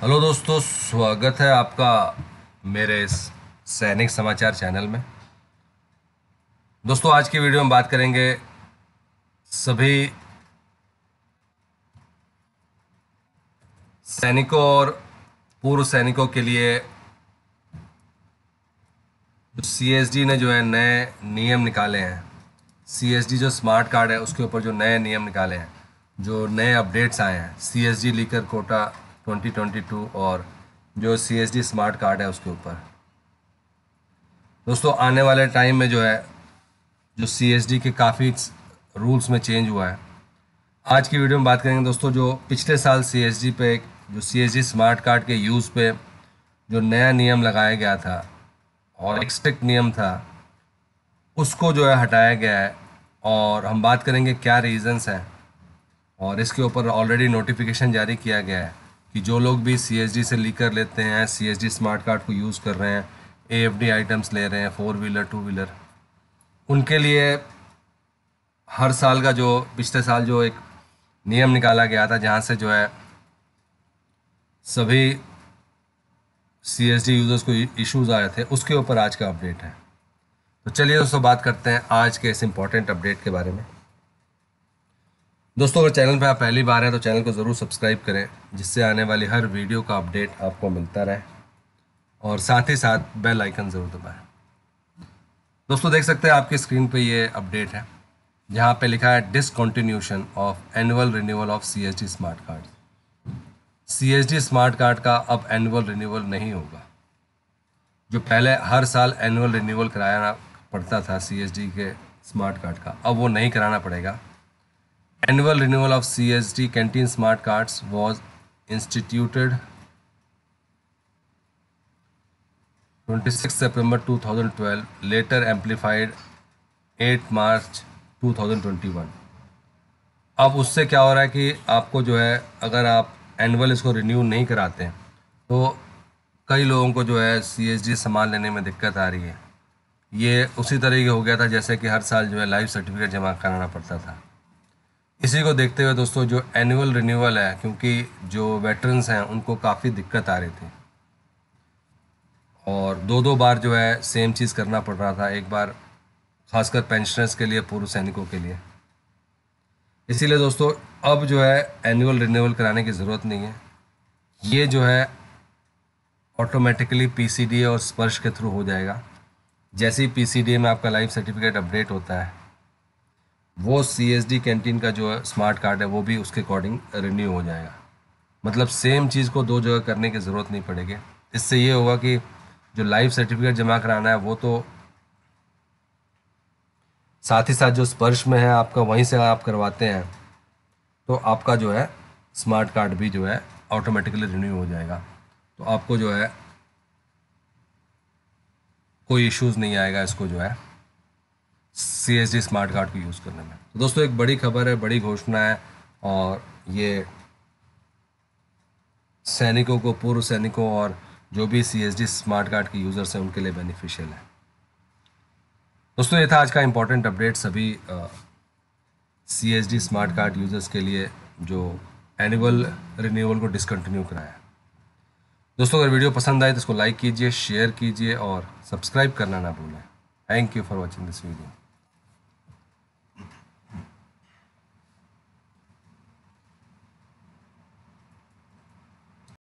hello दोस्तों स्वागत है आपका मेरे इस सैनिक समाचार चैनल में दोस्तों आज की वीडियो में बात करेंगे सभी सैनिकों और पूर्व सैनिकों के लिए सीएसडी ने जो है नए नियम निकाले हैं सीएसडी जो स्मार्ट कार्ड है उसके ऊपर जो नए नियम निकाले हैं जो नए अपडेट्स आए हैं सीएसडी लीकर कोटा 2022 और जो सी डी स्मार्ट कार्ड है उसके ऊपर दोस्तों आने वाले टाइम में जो है जो सी डी के काफ़ी रूल्स में चेंज हुआ है आज की वीडियो में बात करेंगे दोस्तों जो पिछले साल सी एस डी पे जो C S D smart card के यूज़ पे जो नया नियम लगाया गया था और एक स्ट्रिक्ट नियम था उसको जो है हटाया गया है और हम बात करेंगे क्या रीज़न्स हैं और इसके ऊपर ऑलरेडी नोटिफिकेशन जारी किया गया है कि जो लोग भी सी से कर लेते हैं सी स्मार्ट कार्ड को यूज़ कर रहे हैं ए आइटम्स ले रहे हैं फ़ोर व्हीलर टू व्हीलर उनके लिए हर साल का जो पिछले साल जो एक नियम निकाला गया था जहाँ से जो है सभी सी एस डी यूज़र्स को इश्यूज आए थे उसके ऊपर आज का अपडेट है तो चलिए दोस्तों बात करते हैं आज के इस इम्पॉर्टेंट अपडेट के बारे में दोस्तों अगर चैनल पर आप पहली बार हैं तो चैनल को ज़रूर सब्सक्राइब करें जिससे आने वाली हर वीडियो का अपडेट आपको मिलता रहे और साथ ही साथ बेल आइकन ज़रूर दबाएं दोस्तों देख सकते हैं आपकी स्क्रीन पे ये अपडेट है जहाँ पे लिखा है discontinuation of annual renewal of C H D smart card C H D smart card का अब एनुअल रिन्यूअल नहीं होगा जो पहले हर साल एनुअल रिन्यूअल कराना पड़ता था सी एच डी के स्मार्ट कार्ड का अब वो नहीं कराना पड़ेगा annual renewal of CSD canteen smart cards was instituted 26 September 2012 later amplified 8 मार्च 2021 अब उससे क्या हो रहा है कि आपको जो है अगर आप एनुअल इसको रिन्यू नहीं कराते हैं तो कई लोगों को जो है सी एस डी सामान लेने में दिक्कत आ रही है ये उसी तरीके हो गया था जैसे कि हर साल जो है लाइफ सर्टिफिकेट जमा कराना पड़ता था इसी को देखते हुए दोस्तों जो एनुअल रिन्यूअल है क्योंकि जो वेटरन्स हैं उनको काफ़ी दिक्कत आ रही थी और दो दो बार जो है सेम चीज़ करना पड़ रहा था एक बार खासकर पेंशनर्स के लिए पूर्व सैनिकों के लिए इसीलिए दोस्तों अब जो है एनुअल रिन्यूअल कराने की ज़रूरत नहीं है ये जो है ऑटोमेटिकली पीसीडीए और स्पर्श के थ्रू हो जाएगा जैसे ही पीसीडीए में आपका लाइफ सर्टिफिकेट अपडेट होता है वो सी एस डी कैंटीन का जो है स्मार्ट कार्ड है वो भी उसके अकॉर्डिंग रिन्यू हो जाएगा मतलब सेम चीज़ को दो जगह करने की ज़रूरत नहीं पड़ेगी इससे ये होगा कि जो लाइफ सर्टिफिकेट जमा कराना है वो तो साथ ही साथ जो स्पर्श में है आपका वहीं से आप करवाते हैं तो आपका जो है स्मार्ट कार्ड भी जो है ऑटोमेटिकली रिन्यू हो जाएगा तो आपको जो है कोई इश्यूज़ नहीं आएगा इसको जो है C S D smart card को यूज़ करने में तो दोस्तों एक बड़ी खबर है बड़ी घोषणा है और ये सैनिकों को पूर्व सैनिकों और जो भी C S D smart card के यूज़र्स हैं उनके लिए बेनिफिशियल है दोस्तों ये था आज का इम्पोर्टेंट अपडेट सभी C S D smart card users के लिए जो एनुअल रिन्यूअल को डिसकंटिन्यू कराया दोस्तों अगर वीडियो पसंद आए तो इसको लाइक कीजिए शेयर कीजिए और सब्सक्राइब करना ना भूलें thank you for watching this video